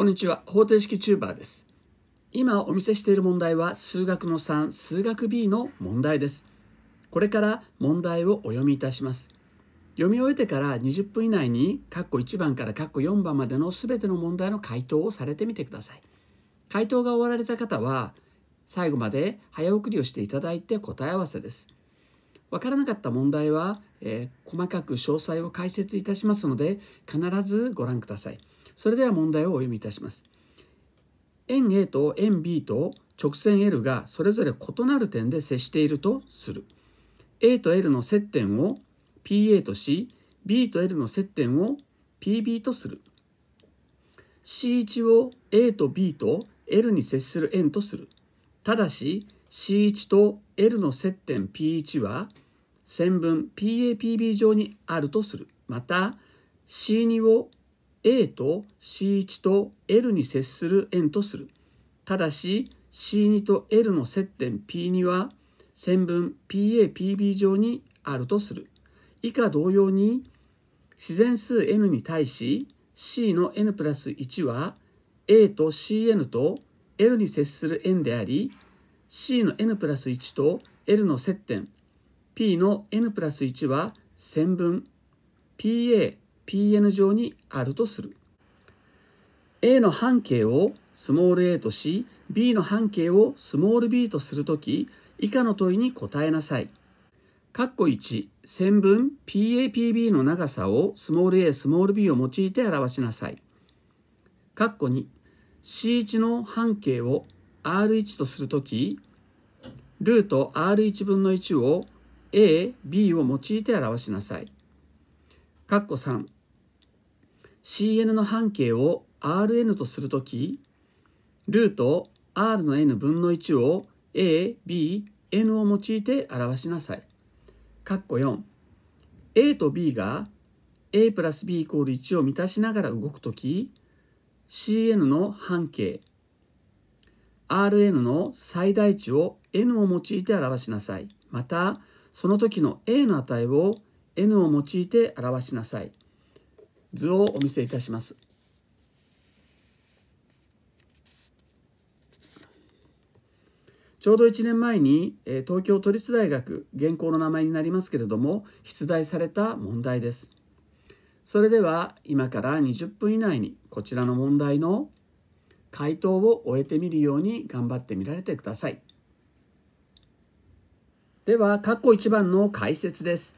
こんにちは方程式チューバーです今お見せしている問題は数学の3数学 B の問題ですこれから問題をお読みいたします読み終えてから20分以内に括弧1番から括弧4番までの全ての問題の回答をされてみてください回答が終わられた方は最後まで早送りをしていただいて答え合わせですわからなかった問題は、えー、細かく詳細を解説いたしますので必ずご覧くださいそれでは問題をお読みいたします円 A と円 B と直線 L がそれぞれ異なる点で接しているとする A と L の接点を PA とし B と L の接点を PB とする C1 を A と B と L に接する円とするただし C1 と L の接点 P1 は線分 PAPB 上にあるとするまた C2 を A と C1 と L に接する円とする。ただし C2 と L の接点 P2 は線分 PAPB 上にあるとする。以下同様に自然数 n に対し c の n プラス1は a と cn と l に接する円であり c の n プラス1と l の接点 p の n プラス1は線分 pa Pn 上にあるとする A の半径をスモール a とし B の半径をスモール b とするとき以下の問いに答えなさい。括弧1線分 PAPB の長さをスモール a スモール b を用いて表しなさい。括弧2 C1 の半径を R1 とするときルート R1 分の1を A、B を用いて表しなさい。括弧3 CN の半径を Rn とするとき、ルート R の n 分の1を A、B、n を用いて表しなさい。括弧4 A と B が A プラス B イコール1を満たしながら動くとき CN の半径 Rn の最大値を n を用いて表しなさい。またその時の A の値を n を用いて表しなさい。図をお見せいたします。ちょうど1年前に東京都立大学現行の名前になりますけれども出題された問題です。それでは今から20分以内にこちらの問題の回答を終えてみるように頑張ってみられてください。では、括弧1番の解説です。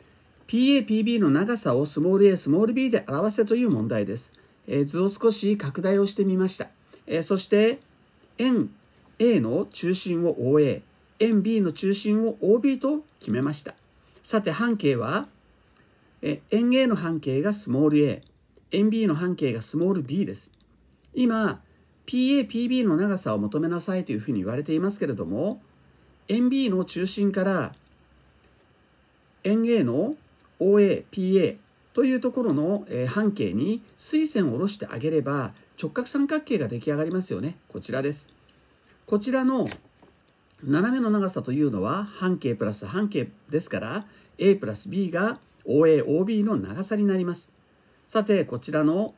PAPB の長さをスモール a スモール b で表せという問題です、えー、図を少し拡大をしてみました、えー、そして円 A の中心を OA 円 B の中心を OB と決めましたさて半径は円 A の半径がスモール a 円 B の半径がスモール b です今 PAPB の長さを求めなさいというふうに言われていますけれども円 B の中心から円 A の OAPA というところの半径に水線を下ろしてあげれば直角三角形が出来上がりますよね。こちらです。こちらの斜めの長さというのは半径プラス半径ですから A プラス B が OAOB の長さになります。さてこちらの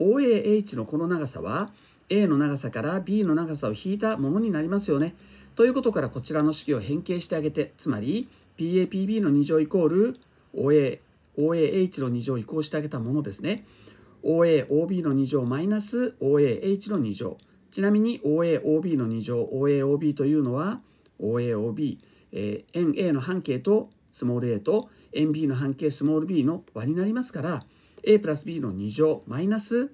OAH のこの長さは A の長さから B の長さを引いたものになりますよね。ということからこちらの式を変形してあげてつまり PAPB の2乗イコール OA、OAH の2乗を移行してあげたものですね。OA、OB の2乗マイナス OAH の2乗。ちなみに OA、OB の2乗、OA、OB というのは OA、OB、えー、n A の半径とスモール A と n B の半径スモール B の和になりますから A プラス B の2乗マイナス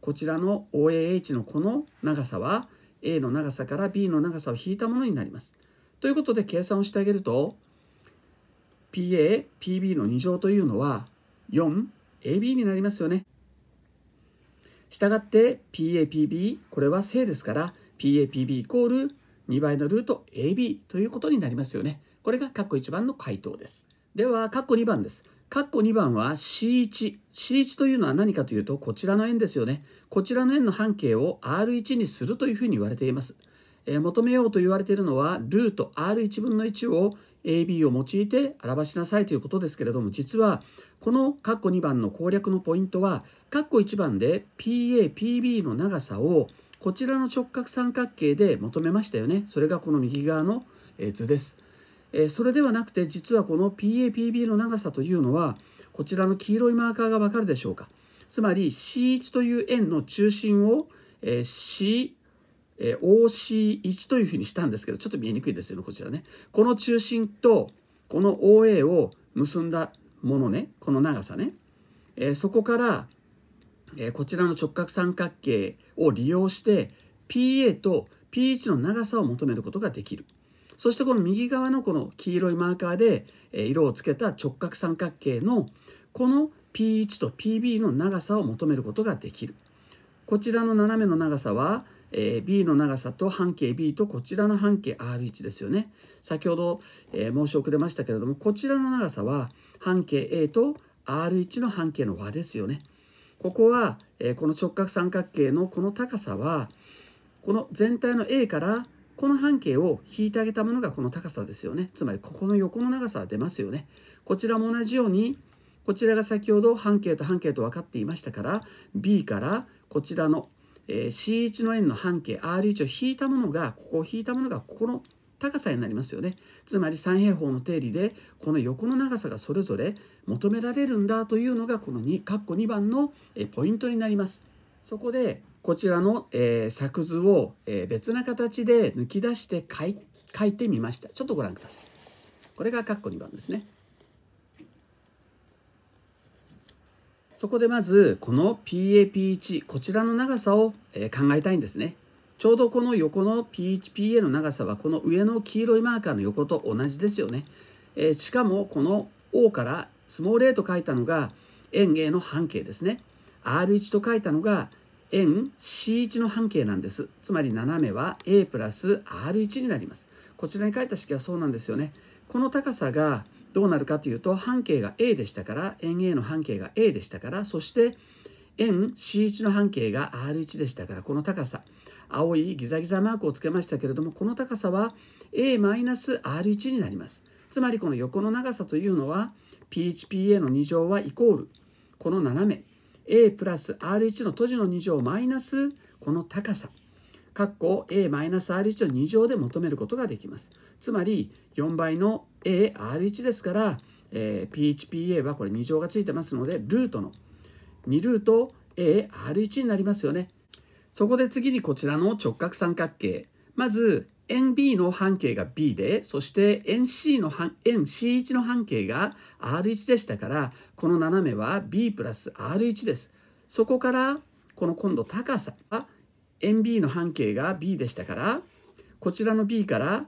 こちらの OAH のこの長さは A の長さから B の長さを引いたものになります。ということで計算をしてあげると PA、PB の2乗というのは 4AB になりますよね。したがって PA、PB、これは正ですから PA、PB イコール2倍のルート AB ということになりますよね。これが括弧1番の回答です。では、括弧2番です。括弧2番は C1。C1 というのは何かというと、こちらの円ですよね。こちらの円の半径を R1 にするというふうに言われています。えー、求めようと言われているのは、ルート R1 分の1を AB を用いて表しなさいということですけれども実はこの括弧2番の攻略のポイントは括弧1番で PAPB の長さをこちらの直角三角形で求めましたよねそれがこの右側の図です。それではなくて実はこの PAPB の長さというのはこちらの黄色いマーカーがわかるでしょうかつまり C1 という円の中心を C えー、OC1 というふうにしたんですけどちょっと見えにくいですよねこちらねこの中心とこの OA を結んだものねこの長さね、えー、そこから、えー、こちらの直角三角形を利用して PA と P1 の長さを求めることができるそしてこの右側のこの黄色いマーカーで、え色をつけた直角三角形のこの P1 と PB の長さを求めることができるこちらの斜めの長さはえー、B の長さと半径 B とこちらの半径 R1 ですよね。先ほど、えー、申し遅れましたけれどもこちらの長さは半径 A と R1 の半径の和ですよね。ここは、えー、この直角三角形のこの高さはこの全体の A からこの半径を引いてあげたものがこの高さですよね。つまりここの横の長さは出ますよね。こちらも同じようにこちらが先ほど半径と半径と分かっていましたから B からこちらのえ C1 の円の半径 R1 を引いたものがここを引いたものがここの高さになりますよねつまり三平方の定理でこの横の長さがそれぞれ求められるんだというのがこの 2, 2番のポイントになります。そこでこちらの、えー、作図を、えー、別な形で抜き出して書いてみました。ちょっとご覧ください。これが括弧2番ですね。そこでまずこの PAP1 こちらの長さを、え考えたいんですねちょうどこの横の PHPA の長さはこの上の黄色いマーカーの横と同じですよね、えしかもこの O からスモール a と書いたのが円 A の半径ですね R1 と書いたのが円 C1 の半径なんですつまり斜めは A プラス R1 になりますこちらに書いた式はそうなんですよねこの高さがどうなるかというと半径が A でしたから円 A の半径が A でしたからそして円 C1 の半径が R1 でしたからこの高さ青いギザギザマークをつけましたけれどもこの高さは A-R1 になりますつまりこの横の長さというのは p h p a の2乗はイコールこの斜め A プラス R1 の閉じの2乗マイナスこの高さ括弧 A-R1 の2乗で求めることができますつまり4倍の AR1 ですから、えー、p h p a はこれ2乗がついてますのでルートの2ルート AR1 になりますよね。そこで次にこちらの直角三角形まず n B の半径が B でそして n C の半円 C1 の半径が R1 でしたからこの斜めは B プラス R1 です。そこからこの今度高さは円 B の半径が B でしたからこちらの B から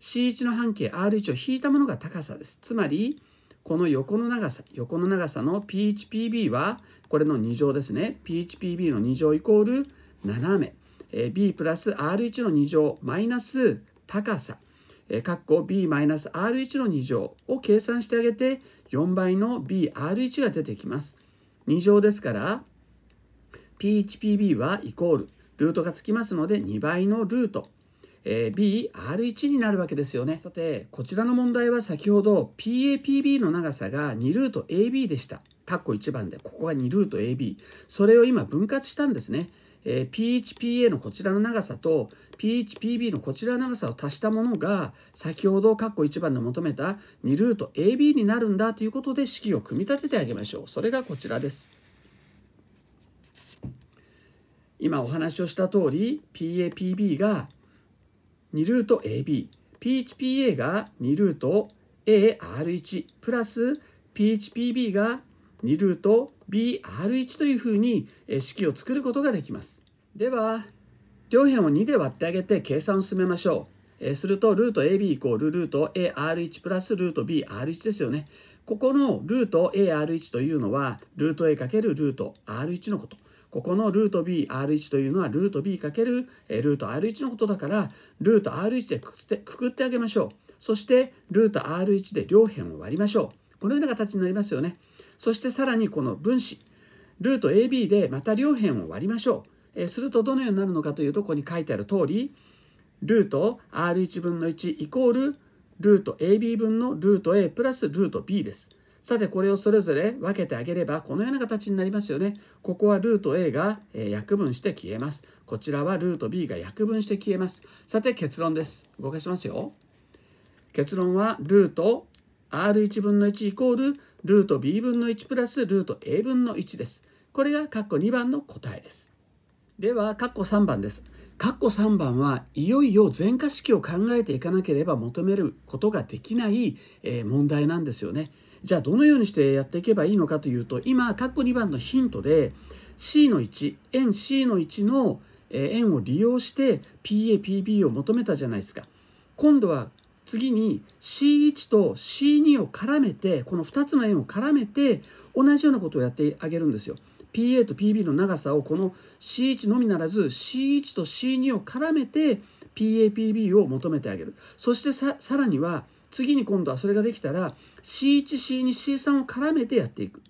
C1 の半径 R1 を引いたものが高さです。つまり、この横の長さ、横の長さの PHPB は、これの2乗ですね。PHPB の2乗イコール斜め。えー、B プラス R1 の2乗マイナス高さ。えー、かっこ B マイナス R1 の2乗を計算してあげて、4倍の BR1 が出てきます。2乗ですから、PHPB はイコール、ルートがつきますので、2倍のルート。えー、BR1 になるわけですよね。さて、こちらの問題は先ほど PAPB の長さが2ルート AB でした。括弧1番で、ここが2ルート AB。それを今分割したんですね。えー、P1PA のこちらの長さと P1PB のこちらの長さを足したものが先ほど括弧1番で求めた2ルート AB になるんだということで式を組み立ててあげましょう。それがこちらです。今お話をした通り PAPB が2ルート AB、PHPA が2ルート AR1 プラス PHPB が2ルート BR1 というふうに式を作ることができます。では、両辺を2で割ってあげて計算を進めましょう。えすると、ルート AB イコールルート AR1 プラスルート BR1 ですよね。ここのルート AR1 というのは、ルート A× ルート R1 のこと。ここのルート br1 というのはルート b かけるルート r1 のことだからルート r1 でくくってくくってあげましょうそしてルート r1 で両辺を割りましょうこのような形になりますよねそしてさらにこの分子ルート ab でまた両辺を割りましょうえするとどのようになるのかというとここに書いてある通りルート r1 分の1イコールルート ab 分のルート a プラスルート b ですさてこれをそれぞれ分けてあげればこのような形になりますよね。ここはルート A が約分して消えます。こちらはルート B が約分して消えます。さて結論です。動かしますよ。結論はルート R1 分の1イコールルート B 分の1プラスルート A 分の1です。これがカッコ2番の答えです。ではカッコ3番です。カッコ3番はいよいよ全化式を考えていかなければ求めることができない、え問題なんですよね。じゃあどのようにしてやっていけばいいのかというと今括弧2番のヒントで C の1円 C の1の円を利用して PAPB を求めたじゃないですか。今度は次に C1 と C2 を絡めてこの2つの円を絡めて同じようなことをやってあげるんですよ。PA と PB の長さをこの C1 のみならず C1 と C2 を絡めて PAPB を求めてあげるそしてさらには次に今度はそれができたら C1C2C3 を絡めてやっていく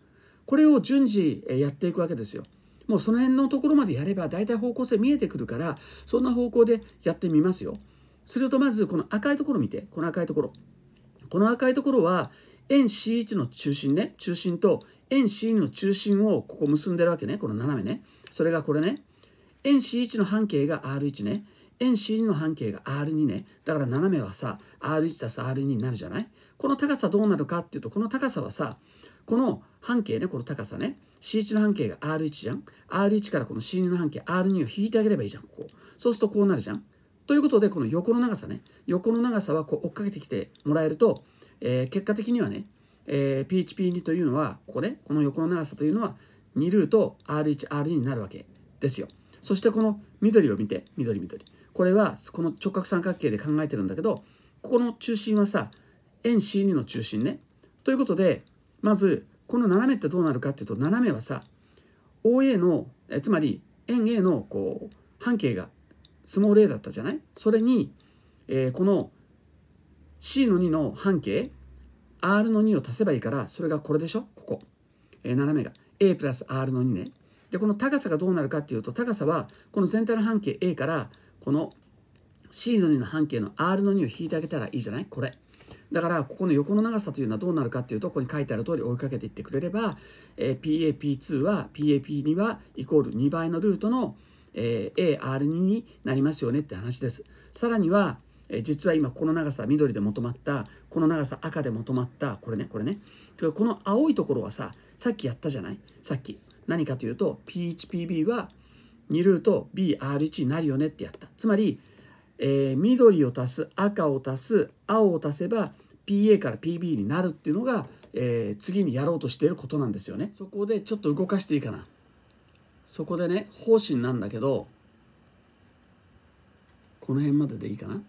これを順次やっていくわけですよもうその辺のところまでやれば大体方向性見えてくるからそんな方向でやってみますよするとまずこの赤いところ見てこの赤いところこの赤いところは円 C1 の中心ね中心と円 C2 の中心をここ結んでるわけねこの斜めねそれがこれね円 C1 の半径が R1 ね円 CD の半径が R2 ねだから斜めはさ R1 た R2 になるじゃないこの高さどうなるかっていうとこの高さはさこの半径ねこの高さね C1 の半径が R1 じゃん R1 からこの C2 の半径 R2 を引いてあげればいいじゃんここそうするとこうなるじゃんということでこの横の長さね横の長さはこう追っかけてきてもらえると、えー、結果的にはね、えー、PHP2 というのはここねこの横の長さというのは2ルート R1R2 になるわけですよそしてこの緑を見て緑緑これはこの直角三角形で考えてるんだけどここの中心はさ円 C2 の中心ねということでまずこの斜めってどうなるかっていうと斜めはさ OA のえつまり円 A のこう半径がスモール a だったじゃないそれに、えー、この C の2の半径 R の2を足せばいいからそれがこれでしょここ、えー、斜めが A プラス R の2ねでこの高さがどうなるかっていうと高さはこの全体の半径 A からこの C の2の半径の R の2を引いてあげたらいいじゃないこれ。だからここの横の長さというのはどうなるかっていうとここに書いてある通り追いかけていってくれれば、えー、PAP2 は PAP2 はイコール2倍のルートの、えー、AR2 になりますよねって話です。さらには、えー、実は今この長さ緑で求まったこの長さ赤で求まったこれねこれねこの青いところはささっきやったじゃないさっき何かというと P1PB は2ルート BR1 になるよねってやった。つまり、えー、緑を足す赤を足す青を足せば PA から PB になるっていうのが、えー、次にやろうとしていることなんですよね。そこでちょっと動かしていいかな。そこでね方針なんだけどこの辺まででいいかな。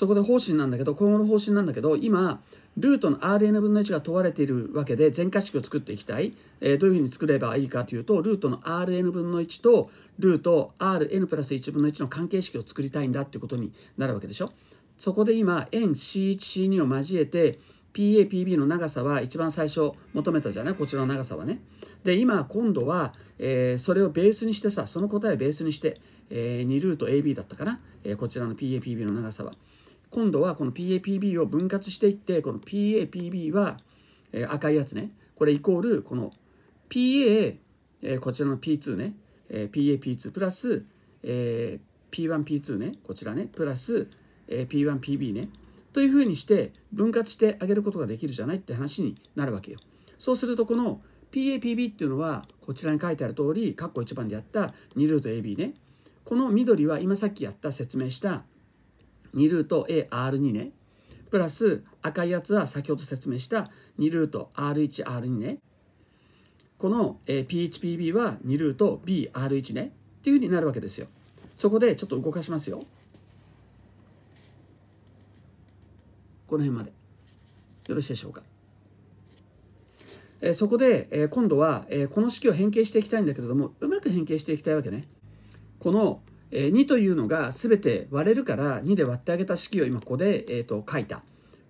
そこで方針なんだけど、今後の方針なんだけど、今、ルートの RN 分の1が問われているわけで、全化式を作っていきたい。えー、どういうふうに作ればいいかというと、ルートの RN 分の1と、ルート RN プラス1分の1の関係式を作りたいんだっていうことになるわけでしょ。そこで今、円 C1、C2 を交えて、PA、PB の長さは一番最初求めたじゃないこちらの長さはね。で、今、今度は、えー、それをベースにしてさ、その答えをベースにして、えー、2ルート AB だったかな、えー、こちらの PA、PB の長さは。今度はこの PAPB を分割していってこの PAPB は、えー、赤いやつねこれイコールこの PA、えー、こちらの P2 ね、えー、PAP2 プラス、えー、P1P2 ねこちらねプラス、えー、P1PB ねというふうにして分割してあげることができるじゃないって話になるわけよ。そうするとこの PAPB っていうのはこちらに書いてある通り括弧1番でやった2ルート AB ねこの緑は今さっきやった説明した2ルート AR2 ねプラス赤いやつは先ほど説明した2ルート R1R2 ねこの PHPB は2ルート BR1 ねっていうふうになるわけですよそこでちょっと動かしますよこの辺までよろしいでしょうかえそこで、え今度は、えこの式を変形していきたいんだけれどもうまく変形していきたいわけねこのえー、2というのが全て割れるから2で割ってあげた式を今ここで、えーと、書いた。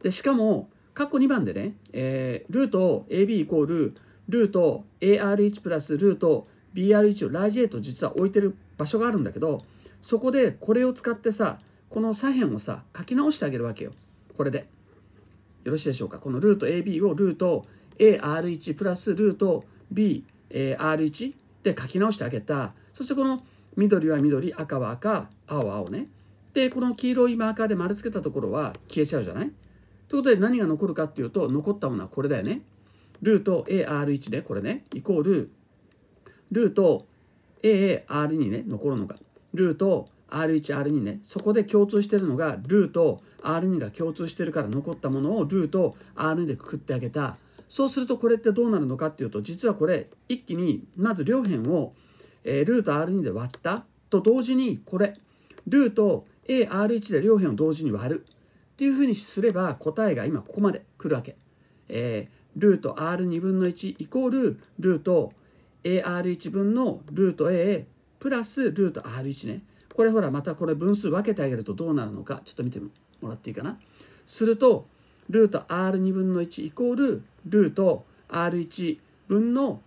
でしかも括弧2番でね、えー、ルート AB イコールルート AR1 プラスルート BR1 をラージ A と実は置いてる場所があるんだけどそこでこれを使ってさこの左辺をさ書き直してあげるわけよこれでよろしいでしょうかこのルート AB をルート AR1 プラスルート BR1 で書き直してあげたそしてこの緑は緑赤は赤青は青ねでこの黄色いマーカーで丸つけたところは消えちゃうじゃないということで何が残るかっていうと残ったものはこれだよねルート AR1 ねこれねイコールルート AAR2 ね残るのがルート R1R2 ねそこで共通してるのがルート R2 が共通してるから残ったものをルート R2 でくくってあげたそうするとこれってどうなるのかっていうと実はこれ一気にまず両辺をえー、ルート R2 で割ったと同時にこれルート AR1 で両辺を同時に割るっていうふうにすれば答えが今ここまで来るわけ。えー、ルート R2 分の1イコールルート AR1 分のルート A プラスルート R1 ね。これほらまたこれ分数分けてあげるとどうなるのかちょっと見てもらっていいかな。するとルート R2 分の1イコールルート R1 分の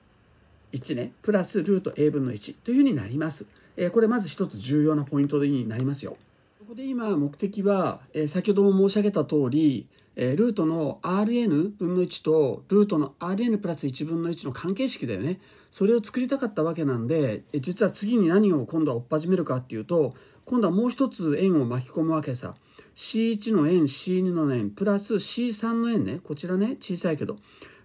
1ねプラスルート a 分の1というふうになります。えこれまず一つ重要なポイントになりますよ。ここで今目的は、え先ほども申し上げた通り、えルートの rn 分の1とルートの rn プラス1分の1の関係式だよねそれを作りたかったわけなんで、え実は次に何を今度は追っ始めるかっていうと今度はもう一つ円を巻き込むわけさ C1 の円 C2 の円プラス C3 の円ねこちらね小さいけど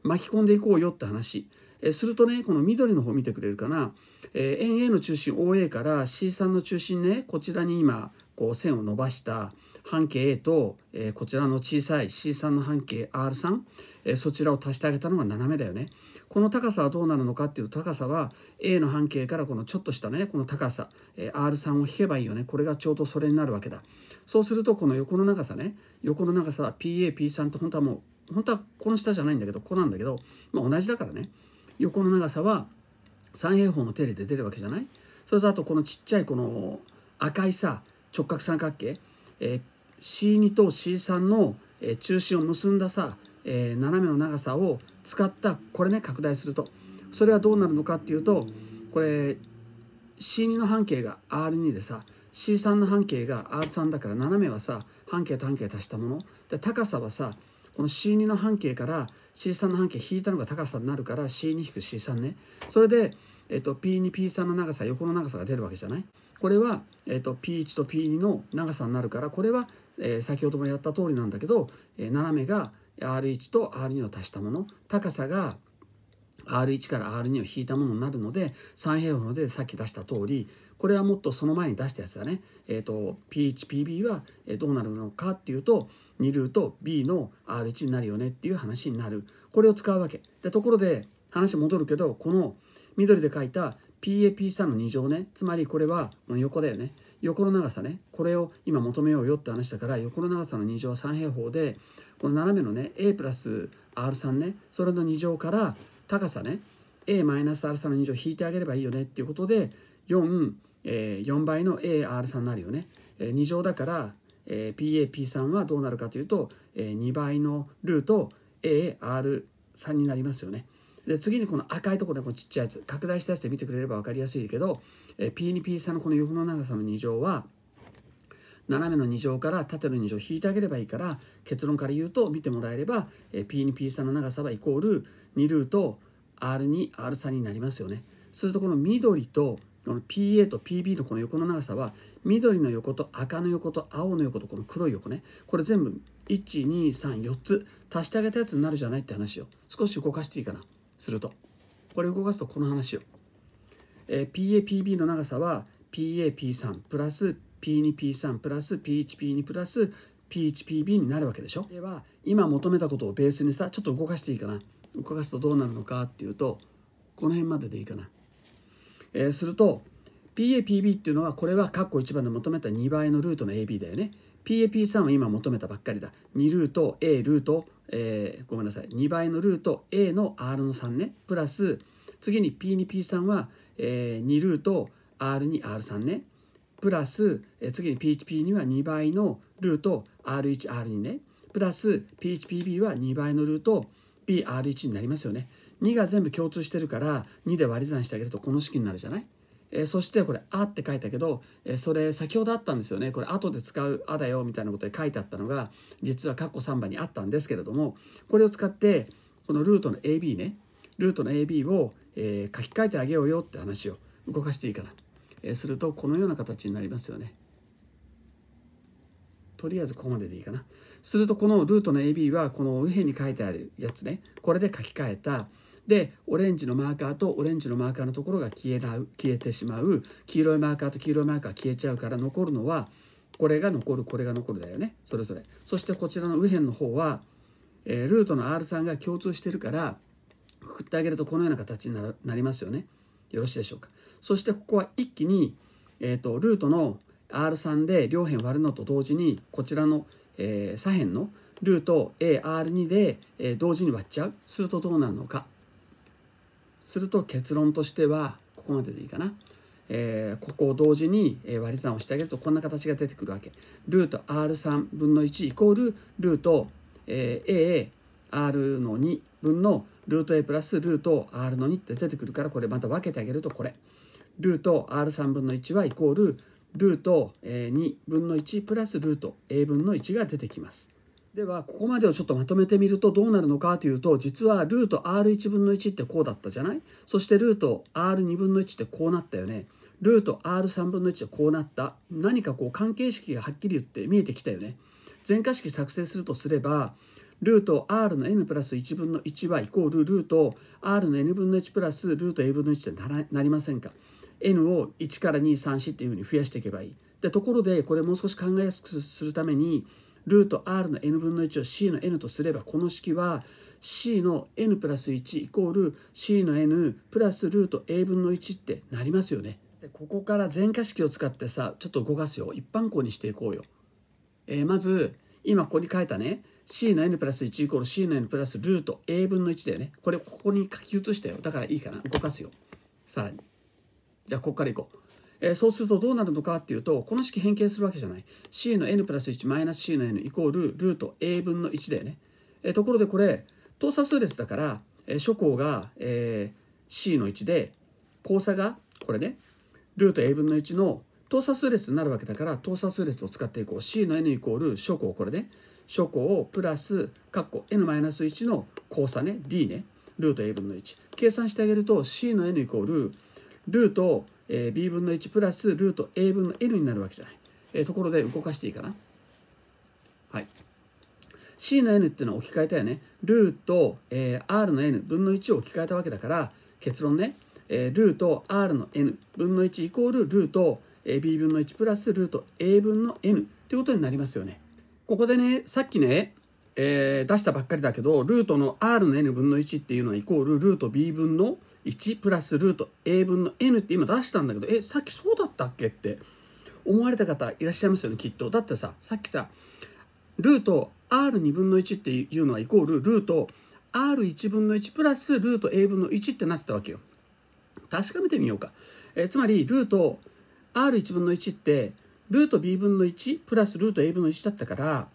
巻き込んでいこうよって話えするとねこの緑の方見てくれるかな、えー、円 A の中心 OA から C3 の中心ねこちらに今こう線を伸ばした半径 A と、えー、こちらの小さい C3 の半径 R3、えー、そちらを足してあげたのが斜めだよね。この高さはどうなるのかっていう高さは A の半径からこのちょっとしたねこの高さ、えー、R3 を引けばいいよねこれがちょうどそれになるわけだそうするとこの横の長さね横の長さは PAP3 と本当はもう本当はこの下じゃないんだけどここなんだけど、まあ、同じだからね横の長さは3平方の定理で出るわけじゃないそれとあとこのちっちゃいこの赤いさ直角三角形、えー、C2 と C3 の、えー、中心を結んださ、えー、斜めの長さを使ったこれね拡大するとそれはどうなるのかっていうとこれ C2 の半径が R2 でさ C3 の半径が R3 だから斜めはさ半径と半径足したもので高さはさこの C2 の半径から C3 の半径引いたのが高さになるから C2-C3 ねそれで、えっと、P2P3 の長さ横の長さが出るわけじゃないこれは、えっと、P1 と P2 の長さになるからこれは、えー、先ほどもやった通りなんだけど、えー、斜めが R1 と R2 を足したもの高さが R1 から R2 を引いたものになるので3平方でさっき出した通りこれはもっとその前に出したやつだね、えーと、P1PB はどうなるのかっていうと2ルート b の r1 になるよねっていう話になるこれを使うわけでところで話戻るけどこの緑で書いた PAP3 の2乗ねつまりこれは横だよね横の長さねこれを今求めようよって話だから横の長さの2乗3平方でこの斜めのね a プラス r3 ねそれの2乗から高さね a マイナス r3 の2乗引いてあげればいいよねっていうことで4、えー、4倍の ar3 になるよね。えー、2乗だからえー、PAP 3はどうなるかというと、えー、2倍のルート AR3 になりますよね。で次にこの赤いところでこのちっちゃいやつ拡大したやつで見てくれれば分かりやすいけど、えー、P2P 3のこの横の長さの2乗は斜めの2乗から縦の2乗引いてあげればいいから結論から言うと見てもらえれば、えー、P2P3 の長さはイコール2ルート R2R3 になりますよね。するとこの緑とこの PA と PB のこの横の長さは緑の横と赤の横と青の横とこの黒い横ねこれ全部1234つ足してあげたやつになるじゃないって話を少し動かしていいかなするとこれ動かすとこの話を、えー、PAPB の長さは PAP3 プラス P2P3 プラス P1P2 プラス P1PB になるわけでしょでは今求めたことをベースにさちょっと動かしていいかな動かすとどうなるのかっていうとこの辺まででいいかなえー、すると PAPB っていうのはこれは括弧1番で求めた2倍のルートの AB だよね PAP3 は今求めたばっかりだ2ルート A ルート、えー、ごめんなさい2倍のルート A の R の3ねプラス次に P2P3 は、えー、2ルート R 2 R3 ねプラス、えー、次に PHP2 は2倍のルート R1R2 ねプラス PHPB は2倍のルート BR1 になりますよね2が全部共通してるから2で割り算してあげるとこの式になるじゃないえー、そしてこれ「あ」って書いたけど、えー、それ先ほどあったんですよねこれ後で使う「あ」だよみたいなことで書いてあったのが実は括弧3番にあったんですけれどもこれを使ってこのルートの AB ねルートの AB を、えー、書き換えてあげようよって話を動かしていいかな、えするとこのような形になりますよね。とりあえずここまででいいかな。するとこのルートの AB はこの右辺に書いてあるやつねこれで書き換えたでオレンジのマーカーとオレンジのマーカーのところが消えな消えてしまう黄色いマーカーと黄色いマーカー消えちゃうから残るのはこれが残るこれが残るだよねそれぞれそしてこちらの右辺の方は、えー、ルートの R 3が共通してるからくくってあげるとこのような形になりますよねよろしいでしょうかそしてここは一気に、えーと、とルートの R3 で両辺割るのと同時にこちらの、えー、左辺のルート AR2 で、えー、同時に割っちゃうするとどうなるのかすると結論としてはここまででいいかな、えー、ここを同時に割り算をしてあげるとこんな形が出てくるわけルート R3 分の1イコールルート、えー、AR の2分のルート A プラスルート R の2って出てくるからこれまた分けてあげるとこれルート R3 分の1はイコールルート2分の1プラスルート A 分の1が出てきます。ではここまでをちょっとまとめてみるとどうなるのかというと実はルート r1 分の1ってこうだったじゃないそしてルート r2 分の1ってこうなったよねルート r3 分の1はこうなった何かこう関係式がはっきり言って見えてきたよね全化式作成するとすればルート r の n プラス1分の1はイコールルート r の n 分の1プラスルート a 分の1ってなりませんか n を1から234っていうふうに増やしていけばいいでところでこれもう少し考えやすくするためにルート r の n 分の1を c の n とすればこの式は c の n プラス1イコール c の n プラスルート a 分の1ってなりますよね。でここから全化式を使ってさちょっと動かすよ一般項にしていこうよ。えー、まず今ここに書いたね c の n プラス1イコール c の n プラスルート a 分の1だよねこれここに書き写したよだからいいかな動かすよさらにじゃあここからいこう。えー、そうするとどうなるのかっていうとこの式変形するわけじゃない c の n プラス1マイナス c の n イコールルート a 分の1だよね、えー、ところでこれ等差数列だから、えー、項が、えー、c の1で交差がこれねルート a 分の1の等差数列になるわけだから等差数列を使っていこう c の n イコール初項これね初項をプラス括弧 n-1 マイナスの交差ね d ねルート a 分の1計算してあげると c の n イコールルート a えー、b 分の1プラスルート a 分の l になるわけじゃない、えー、ところで動かしていいかなはい c の n っていうのは置き換えたよねルート、えー、r の n 分の1を置き換えたわけだから結論ね、えー、ルート r の n 分の1イコールルート b 分の1プラスルート a 分の n っていうことになりますよねここでねさっきねえー、出したばっかりだけどルートの r の n 分の1っていうのはイコールルート b 分の1プラスルート a 分の n って今出したんだけどえさっきそうだったっけって思われた方いらっしゃいますよねきっとだってささっきさルート r 二分の1っていうのはイコールルート r1 分の1プラスルート a 分の1ってなってたわけよ確かめてみようか、えつまりルート r1 分の1ってルート b 分の1プラスルート a 分の1だったから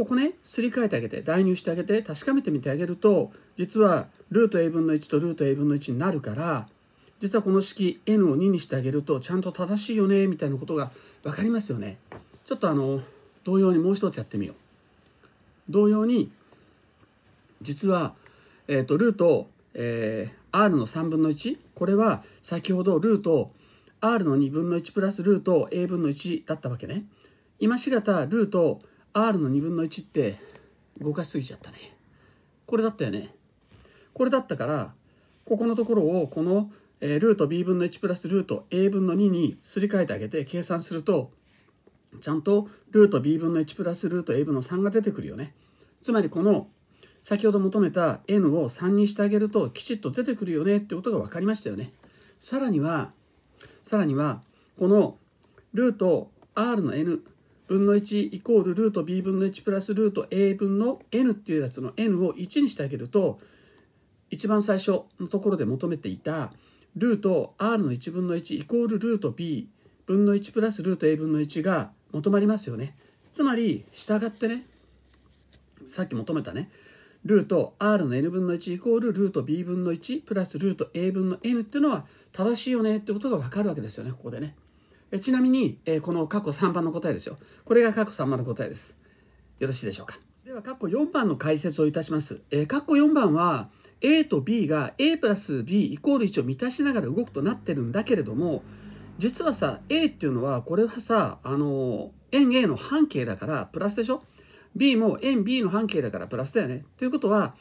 ここねすり替えてあげて代入してあげて確かめてみてあげると実はルート a 分の1とルート a 分の1になるから実はこの式 n を2にしてあげるとちゃんと正しいよねみたいなことが分かりますよね。ちょっとあの同様にもう一つやってみよう。同様に実は、えーと、ルート、えー、r の3分の1これは先ほどルート r の2分の1プラスルート a 分の1だったわけね。今しがたルート R の2分の1って動かしすぎちゃったねこれだったよねこれだったからここのところをこの、えー、ルート b 分の1プラスルート a 分の2にすり替えてあげて計算するとちゃんとルート b 分の1プラスルート a 分の3が出てくるよねつまりこの先ほど求めた n を3にしてあげるときちっと出てくるよねってことが分かりましたよねさらにはさらにはこのルート r の n 分の1イコールルート b 分の1プラスルート a 分の n っていうやつの n を1にしてあげると一番最初のところで求めていたルート r の1分の1イコールルート b 分の1プラスルート a 分の1が求まりますよね。つまり従ってねさっき求めたねルート r の n 分の1イコールルート b 分の1プラスルート a 分の n っていうのは正しいよねってことが分かるわけですよねここでね。えちなみに、えこの括弧3番の答えですよこれが括弧3番の答えですよろしいでしょうかでは括弧4番の解説をいたします。えー、括弧4番は A と B が A プラス B イコール1を満たしながら動くとなってるんだけれども実はさ A っていうのはこれはさあの円 A の半径だからプラスでしょ ?B も円 B の半径だからプラスだよね。ということは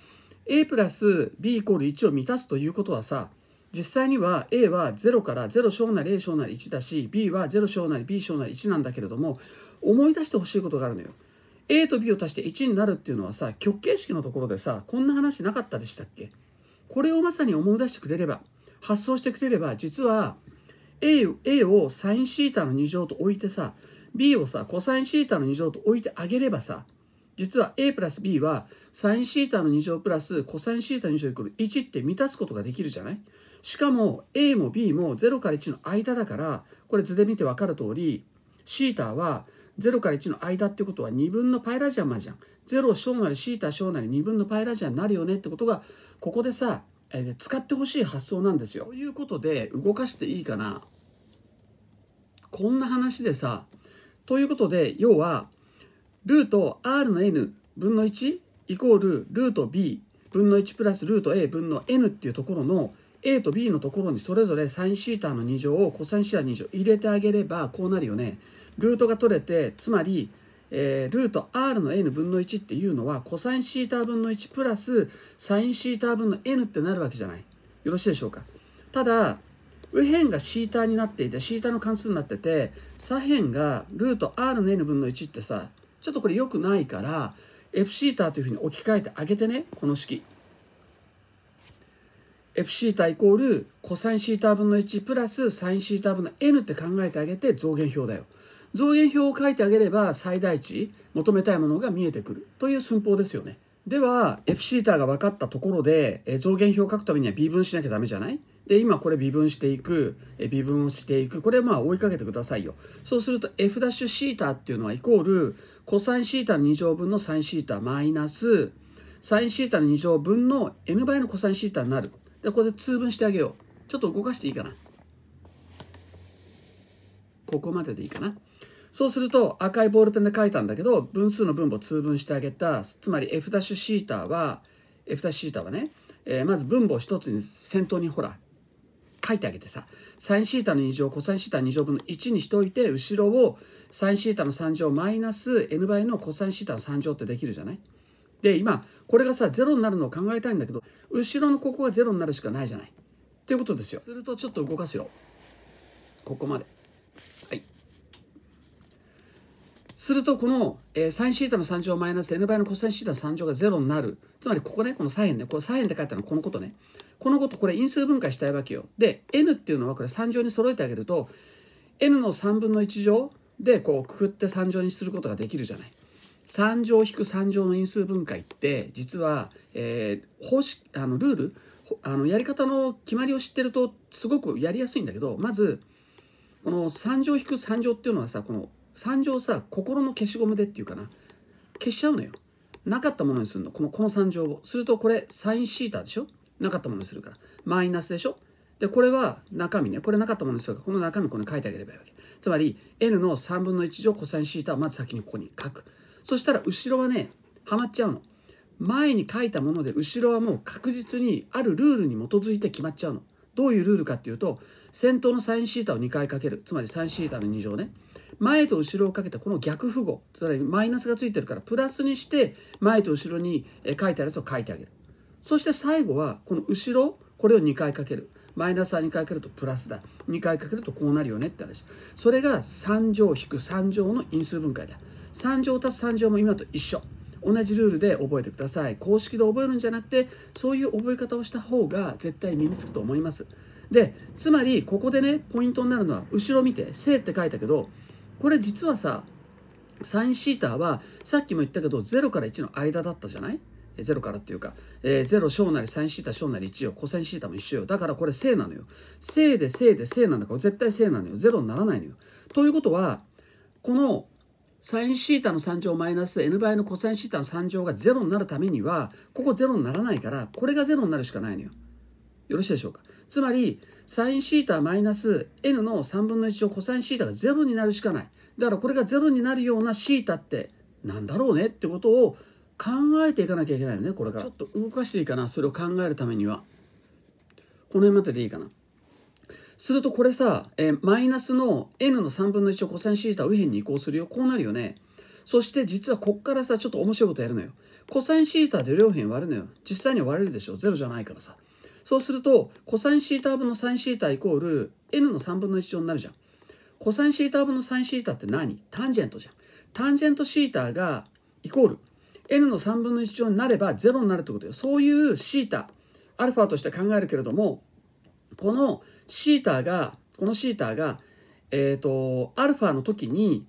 A プラス B イコール1を満たすということはさ実際には A は0から0小なり A 小なり1だし B は0小なり B 小なり1なんだけれども思い出してほしいことがあるのよ。A と B を足して1になるっていうのはさ極形式のところでさこんな話なかったでしたっけこれをまさに思い出してくれれば発想してくれれば実は A, A をサインシータの2乗と置いてさ B をさコサインシータの2乗と置いてあげればさ実は A プラス B はサインシータの2乗プラスコサインシータの2乗イコール1って満たすことができるじゃないしかも A も B も0から1の間だからこれ図で見て分かる通りシータは0から1の間ってことは2分のパイラジアマじゃん。0小なりシータ小なり2分のパイラジアになるよねってことがここでさ、えー、使ってほしい発想なんですよ。ということで動かしていいかなこんな話でさということで要はルート r の n 分の1イコールルート b 分の1プラスルート a 分の n っていうところの A と B のところにそれぞれ sinθ の2乗を cosθ2 乗入れてあげればこうなるよね。ルートが取れてつまり、えー、ルート r の n 分の1っていうのは cosθ 分の1プラス sinθ 分の n ってなるわけじゃない。よろしいでしょうか。ただ右辺が θ になっていて θ の関数になってて左辺がルート r の n 分の1ってさちょっとこれ良くないから fθ というふうに置き換えてあげてねこの式。fθ イコールコサイン θ 分の1プラスサイン θ 分の n って考えてあげて増減表だよ。増減表を書いてあげれば最大値求めたいものが見えてくるという寸法ですよね。では fθ が分かったところで増減表を書くためには微分しなきゃダメじゃないで今これ微分していく微分していくこれまあ追いかけてくださいよそうすると f'θ っていうのはイコールコサイン θ の2乗分のサイン θ マイナスサイン θ の2乗分の n 倍のコサイン θ になるでここで通分してあげようちょっと動かしていいかなここまででいいかなそうすると赤いボールペンで書いたんだけど分数の分母を通分してあげたつまり f' シーターは f' シーターはね、えー、まず分母一つに先頭にほら書いてあげてさサインシータの2乗コサインシータ2乗分の1にしておいて後ろをサインシータの3乗マイナス n 倍のコサインシータの3乗ってできるじゃないで今これがさ0になるのを考えたいんだけど後ろのここが0になるしかないじゃないっていうことですよするとちょっと動かすよここまではいするとこの、えー、サインシータの3乗マイナス n 倍のコサインシータの3乗が0になるつまりここねこの左辺ねこの左辺で書いたのこのことねこのことこれ因数分解したいわけよで n っていうのはこれ3乗に揃えてあげると n の3分の1乗でこうくくって3乗にすることができるじゃない3乗引く3乗の因数分解って実は、えー、方式あのルールあのやり方の決まりを知ってるとすごくやりやすいんだけどまずこの3乗引く3乗っていうのはさこの3乗さ心の消しゴムでっていうかな消しちゃうのよなかったものにするのこのこの3乗をするとこれサインシータでしょなかったものにするからマイナスでしょでこれは中身ねこれなかったものにするからこの中身これ書いてあげればいいわけつまり n の3分の1乗コサインシータをまず先にここに書くそしたら後ろはねはまっちゃうの前に書いたもので後ろはもう確実にあるルールに基づいて決まっちゃうのどういうルールかっていうと先頭のサインシータを2回かけるつまりサインシータの2乗ね前と後ろをかけたこの逆符号つまりマイナスがついてるからプラスにして前と後ろに書いてあるやつを書いてあげるそして最後はこの後ろこれを2回かけるマイナスは2回かけるとプラスだ2回かけるとこうなるよねって話それが3乗引く3乗の因数分解だ3乗足す3乗も今と一緒同じルールで覚えてください公式で覚えるんじゃなくてそういう覚え方をした方が絶対身につくと思いますでつまりここでねポイントになるのは後ろ見て「正」って書いたけどこれ実はさサインシーターはさっきも言ったけど0から1の間だったじゃない0からっていうか、えー、0小なりサインシータ小なり1よコサシータも一緒よだからこれ正なのよ正で正で正なんだから絶対正なのよ0にならないのよということはこのサインシータの3乗マイナス n 倍のコサインシータの3乗が0になるためにはここ0にならないからこれが0になるしかないのよ。よろしいでしょうかつまりサインシータマイナス n の3分の1乗コサインシータが0になるしかない。だからこれが0になるようなシータってなんだろうねってことを考えていかなきゃいけないよねこれから。ちょっと動かしていいかなそれを考えるためには。この辺まででいいかな。するとこれさ、えー、マイナスの n の3分の1を cosθ 右辺に移行するよこうなるよねそして実はこっからさちょっと面白いことやるのよ cosθ で両辺割るのよ実際には割れるでしょ0じゃないからさそうすると cosθ 分の s シー θ イコール n の3分の1乗になるじゃん cosθ 分の s シー θ って何タンジェントじゃんタンジェント θ がイコール n の3分の1乗になれば0になるってことよそういう θ アルファとして考えるけれどもこのシーターがこのシーターがえっ、ー、とアルファの時に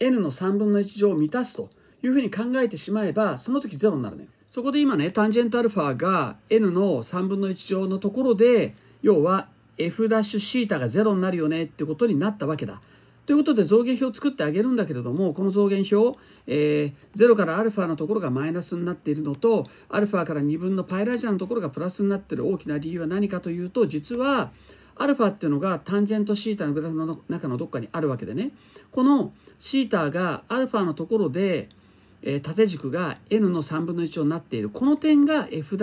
n の3分の1乗を満たすというふうに考えてしまえばその時0になるのよ。そこで今ねタンジェントアルファが n の3分の1乗のところで要は f' シータが0になるよねってことになったわけだ。ということで増減表を作ってあげるんだけれどもこの増減表、えー、0から α のところがマイナスになっているのと α から2分のパイラジアのところがプラスになっている大きな理由は何かというと実は α っていうのがタンジェント θ のグラフの中のどっかにあるわけでねこの θ が α のところで、えー、縦軸が n の3分の1になっているこの点が f'θ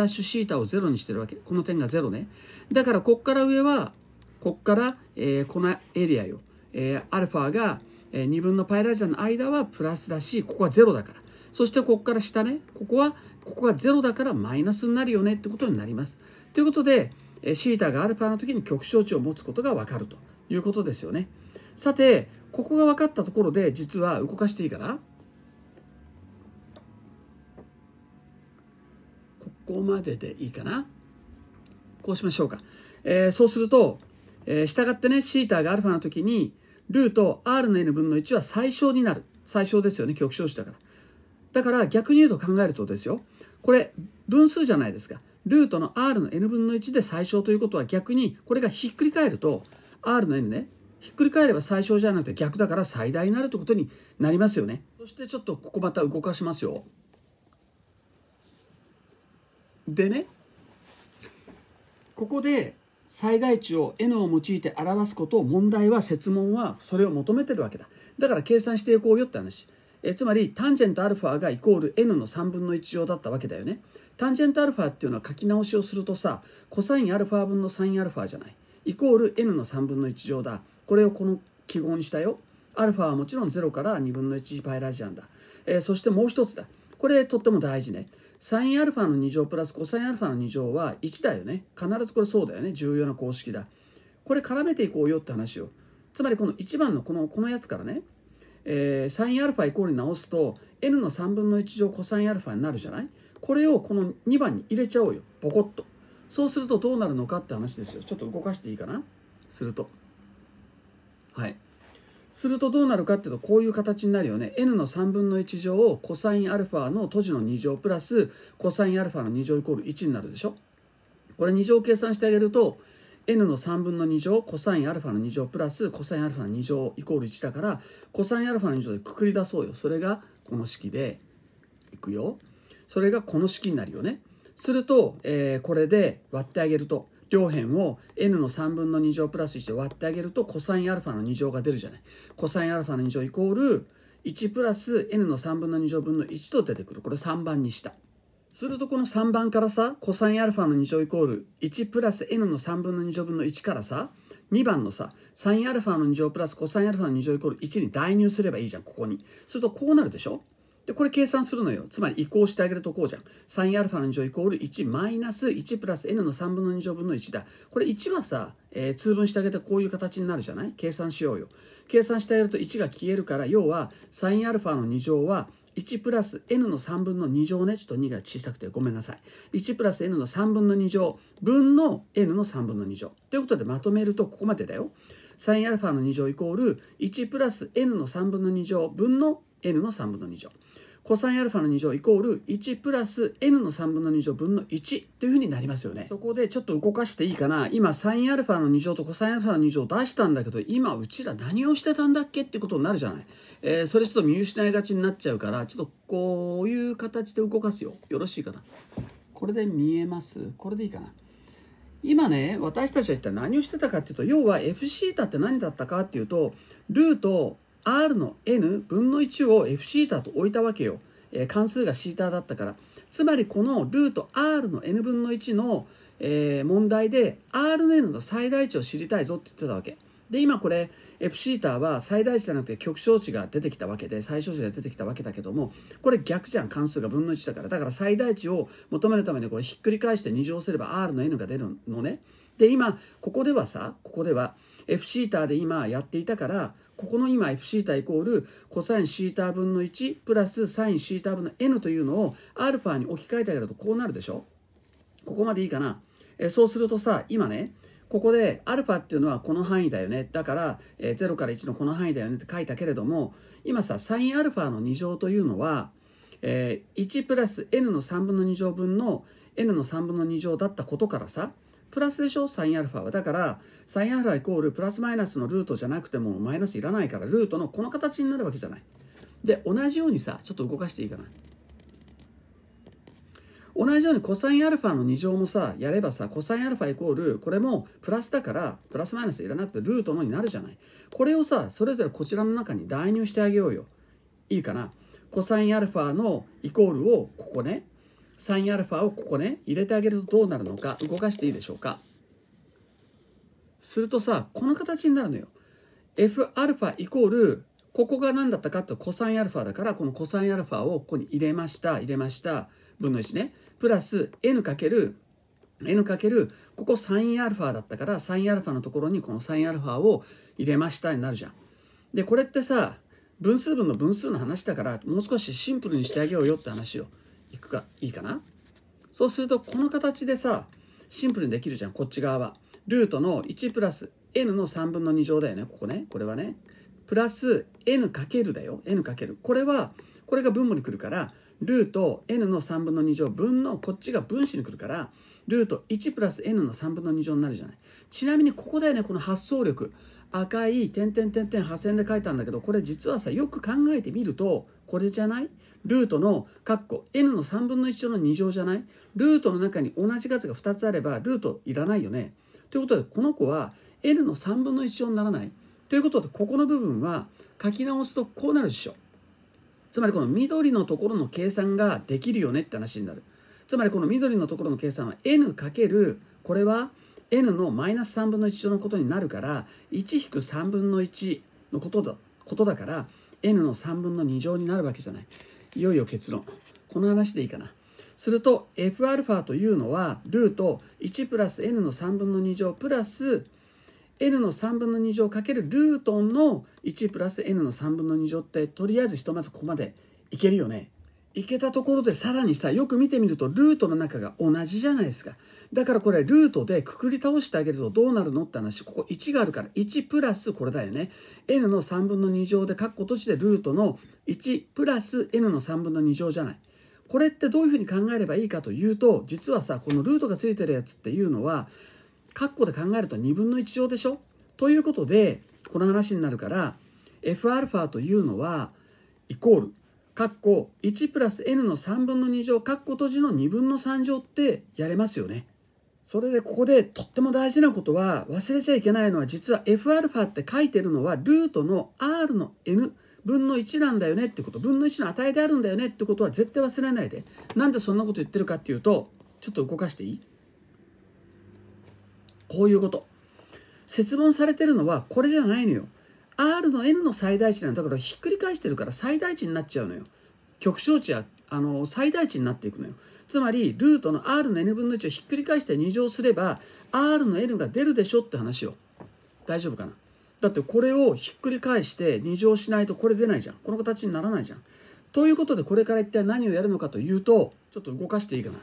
を0にしてるわけこの点が0ねだからこっから上はこっから、えー、このエリアよえアルファが、え2分のパイラジアの間はプラスだしここは0だからそしてここから下ねここはここが0だからマイナスになるよねってことになります。ということで、えシータがアルファの時に極小値を持つことが分かるということですよね。さてここが分かったところで実は動かしていいかなここまででいいかなこうしましょうか。えー、そうするとえー、従ってね、シータが α の時に、ルート r の n 分の1は最小になる。最小ですよね、極小値だから。だから逆に言うと考えるとですよ、これ分数じゃないですか。ルートの r の n 分の1で最小ということは逆に、これがひっくり返ると、r の n ね、ひっくり返れば最小じゃなくて逆だから最大になるということになりますよね。そしてちょっとここまた動かしますよ。でね、ここで最大値を n を用いて表すことを問題は設問はそれを求めてるわけだだから計算していこうよって話えつまりタンジェント α がイコール n の3分の1乗だったわけだよねタンジェント α っていうのは書き直しをするとさコサイン α 分の sinα じゃないイコール n の3分の1乗だこれをこの記号にしたよ α はもちろん0から2分の1パイラジアンだ、えー、そしてもう一つだこれとっても大事ねサインアルファの2乗プラスコサインアルファの2乗は1だよね必ずこれそうだよね重要な公式だこれ絡めていこうよって話をつまりこの1番のこのこのやつからね、えー、サインアルファイコールに直すと n の3分の1乗コサインアルファになるじゃないこれをこの2番に入れちゃおうよポコッとそうするとどうなるのかって話ですよちょっと動かしていいかなするとはいするとどうなるかっていうとこういう形になるよね n の3分の1乗をコサインアルファのとじの2乗プラスコサインアルファの2乗イコール1になるでしょこれ2乗計算してあげると n の3分の2乗コサインアルファの2乗プラスコサインアルファの2乗イコール1だからコサインアルファの2乗でくくり出そうよそれがこの式でいくよそれがこの式になるよねすると、えー、これで割ってあげると両辺を n の3分の2乗プラス1で割ってあげると cosα の2乗が出るじゃない。cosα の2乗イコール1プラス n の3分の2乗分の1と出てくる。これ3番にした。するとこの3番からさ cosα の2乗イコール1プラス n の3分の2乗分の1からさ2番のさ sinα の2乗プラス cosα の2乗イコール1に代入すればいいじゃんここに。するとこうなるでしょで、これ計算するのよ。つまり移行してあげるとこうじゃん。sinα の乗イコール1マイナス1プラス n の3分の2乗分の1だ。これ1はさ、えー、通分してあげてこういう形になるじゃない計算しようよ。計算してあげると1が消えるから、要は sinα の2乗は1プラス n の3分の2乗ね。ちょっと2が小さくてごめんなさい。1プラス n の3分の2乗分の n の3分の2乗。ということでまとめるとここまでだよ。sinα の2乗イコール1プラス n の3分の2乗分の n の3分の2乗。コサインアルファの2乗イコール1プラス n の3分の2乗分の1というふうになりますよね。そこでちょっと動かしていいかな。今、サインアルファの2乗とコサインアルファの2乗出したんだけど、今、うちら何をしてたんだっけってことになるじゃない。えー、それちょっと見失いがちになっちゃうから、ちょっとこういう形で動かすよ。よろしいかな。これで見えますこれでいいかな。今ね、私たちは一体何をしてたかっていうと、要は Fθ って何だったかっていうと、ルート r の n 分の1を fθ と置いたわけよ、えー、関数が θ だったからつまりこのルート r の n 分の1の、えー、問題で r の n の最大値を知りたいぞって言ってたわけで今これ fθ は最大値じゃなくて極小値が出てきたわけで最小値が出てきたわけだけどもこれ逆じゃん関数が分の1だからだから最大値を求めるためにこれひっくり返して2乗すれば r の n が出るのねで今ここではさここでは fθ で今やっていたからここの今 Fθ イコール cosθ 分の1プラス sinθ 分の n というのを α に置き換えてあげるとこうなるでしょここまでいいかなえそうするとさ今ねここで α っていうのはこの範囲だよねだから、え0から1のこの範囲だよねって書いたけれども今さ sinα の2乗というのは、え1プラス n の3分の2乗分の n の3分の2乗だったことからさプラスでしょ sinα はだから sinα イコールプラスマイナスのルートじゃなくてもマイナスいらないからルートのこの形になるわけじゃないで同じようにさちょっと動かしていいかな同じように cosα の2乗もさやればさ cosα イコールこれもプラスだからプラスマイナスいらなくてルートのになるじゃないこれをさそれぞれこちらの中に代入してあげようよいいかな cosα のイコールをここねサインアルファをここね入れてあげるとどうなるのか動かしていいでしょうかするとさこの形になるのよ Fα イコールここが何だったかってコサインアルファだからこのコサインアルファをここに入れました入れました分の1ねプラス n かける n かけるここサインアルファだったからサインアルファのところにこのサインアルファを入れましたになるじゃん。でこれってさ分数分の分数の話だからもう少しシンプルにしてあげようよって話よ。いくかいいかなそうするとこの形でさシンプルにできるじゃんこっち側はルートの1プラス n の3分の2乗だよねここねこれはねプラス n かけるだよ n かけるこれはこれが分母に来るからルート n の3分の2乗分のこっちが分子に来るからルート1プラス n の3分の2乗になるじゃないちなみにここだよねこの発想力赤い点点点点破線で書いたんだけどこれ実はさよく考えてみるとこれじゃないルートの括弧 n の3分の1乗の2乗じゃないルートの中に同じ数が2つあればルートいらないよね。ということでこの子は n の3分の1乗にならない。ということでここの部分は書き直すとこうなるでしょ。つまりこの緑のところの計算ができるよねって話になる。つまりこの緑のところの計算は n かけるこれは n のマイナス3分の1乗のことになるから1引く3分の1のことだことだから n の3分の2乗になるわけじゃない。いよいよ結論。この話でいいかな。すると Fα というのはルート1プラス n の3分の2乗プラス n の3分の2乗かけるルートの1プラス n の3分の2乗ってとりあえずひとまずここまでいけるよね。行けたところでさらにさよく見てみるとルートの中が同じじゃないですかだからこれルートでくくり倒してあげるとどうなるのって話ここ1があるから1プラスこれだよね n の3分の2乗で括弧閉じてルートの1プラス n の3分の2乗じゃないこれってどういうふうに考えればいいかというと実はさこのルートがついてるやつっていうのは括弧で考えると2分の1乗でしょということでこの話になるから Fα というのはイコール括弧1プラス n の3分の2乗括弧閉じの2分の3乗ってやれますよね。それでここでとっても大事なことは忘れちゃいけないのは実は Fα って書いてるのはルートの r の n 分の1なんだよねってこと分の1の値であるんだよねってことは絶対忘れないでなんでそんなこと言ってるかっていうとちょっと動かしていいこういうこと。設問されてるのはこれじゃないのよ。R の N の最大値なんだからひっくり返してるから最大値になっちゃうのよ極小値はあの最大値になっていくのよつまりルートの R の N 分の1をひっくり返して2乗すれば R の N が出るでしょって話を大丈夫かなだってこれをひっくり返して2乗しないとこれ出ないじゃんこの形にならないじゃんということでこれから一体何をやるのかというとちょっと動かしていいかな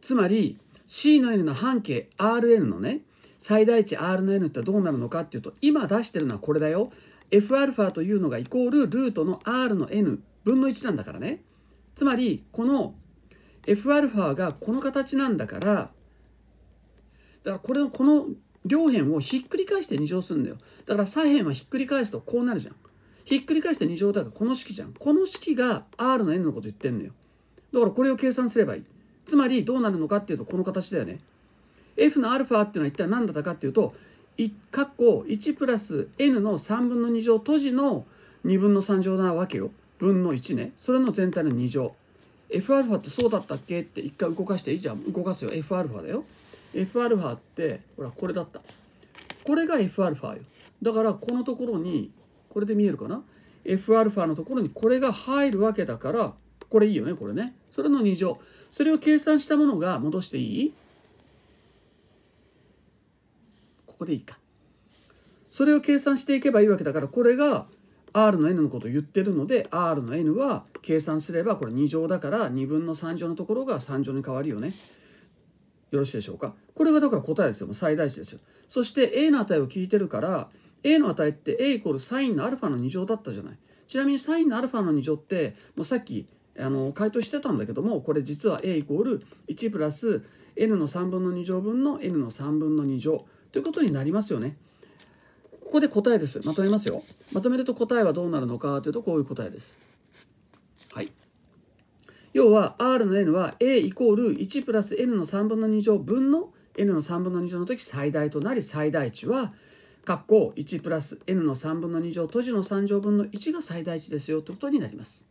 つまり C の N の半径 Rn のね最大値 R の N ってどうなるのかっていうと今出してるのはこれだよ Fα というのがイコールルートの R の N 分の1なんだからねつまりこの Fα がこの形なんだからだからこれのこの両辺をひっくり返して2乗するんだよだから左辺はひっくり返すとこうなるじゃんひっくり返して2乗だからこの式じゃんこの式が R の N のこと言ってんのよだからこれを計算すればいいつまりどうなるのかっていうとこの形だよね F の α っていうのは一体何だったかっていうと括弧1プラス n の3分の2乗閉じの2分の3乗なわけよ分の1ねそれの全体の2乗 Fα ってそうだったっけって一回動かしていいじゃん動かすよ Fα だよ Fα ってほらこれだったこれが Fα よだからこのところにこれで見えるかな Fα のところにこれが入るわけだからこれいいよねこれねそれの2乗それを計算したものが戻していいここでいいか。それを計算していけばいいわけだからこれが r の n のことを言ってるので r の n は計算すればこれ2乗だから2分の3乗のところが3乗に変わるよね。よろしいでしょうか。これがだから答えですよ。最大値ですよ。そして a の値を聞いてるから a の値って a イコールサインの α の2乗だったじゃない。ちなみにサインの α の2乗ってもうさっきあの回答してたんだけどもこれ実は a イコール1プラス n の3分の2乗分の n の3分の2乗ということになりますよね。ここで答えです。まとめますよ。まとめると答えはどうなるのかというとこういう答えです。はい。要は r の n は a イコール1プラス n の3分の2乗分の n の3分の2乗の時最大となり最大値は括弧1プラス n の3分の2乗閉じの3乗分の1が最大値ですよということになります。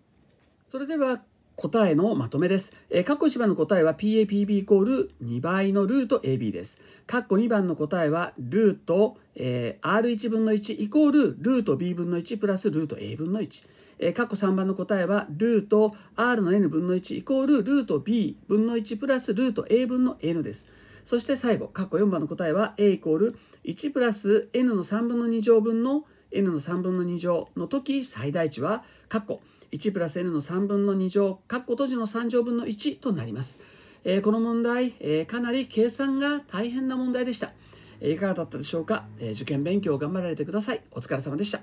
それでは答えのまとめです。えー、括弧1番の答えは PAPB イコール2倍のルート AB です。括弧2番の答えはルート、えー、R1 分の1イコールルート B 分の1プラスルート A 分の1。えー、括弧3番の答えはルート R の N 分の1イコールルート B 分の1プラスルート A 分の N です。そして最後、括弧4番の答えは A イコール1プラス N の3分の2乗分の N の3分の2乗の時最大値は括弧1プラス n の3分の2乗、括弧閉じの3乗分の1となります。えー、この問題、えー、かなり計算が大変な問題でした。いかがだったでしょうか、えー、受験勉強頑張られてください。お疲れ様でした。